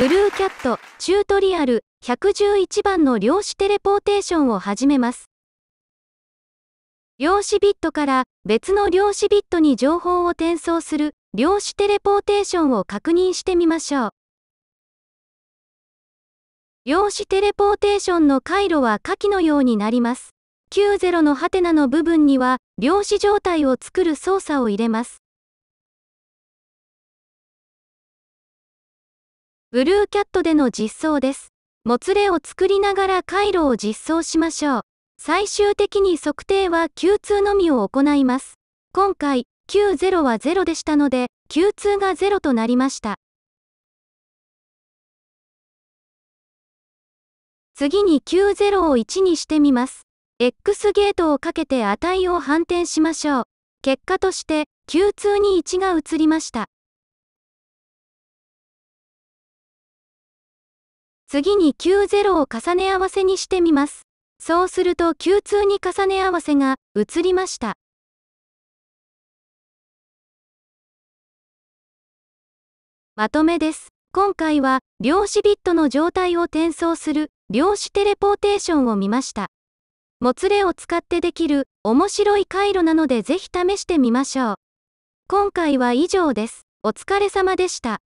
ブルーキャットチュートリアル111番の量子テレポーテーションを始めます。量子ビットから別の量子ビットに情報を転送する量子テレポーテーションを確認してみましょう。量子テレポーテーションの回路は下記のようになります。90のハテナの部分には量子状態を作る操作を入れます。ブルーキャットでの実装です。もつれを作りながら回路を実装しましょう。最終的に測定は Q2 のみを行います。今回、Q0 は0でしたので、Q2 が0となりました。次に Q0 を1にしてみます。X ゲートをかけて値を反転しましょう。結果として Q2 に1が移りました。次に Q0 を重ね合わせにしてみます。そうすると Q2 に重ね合わせが移りました。まとめです。今回は量子ビットの状態を転送する量子テレポーテーションを見ました。もつれを使ってできる面白い回路なのでぜひ試してみましょう。今回は以上です。お疲れ様でした。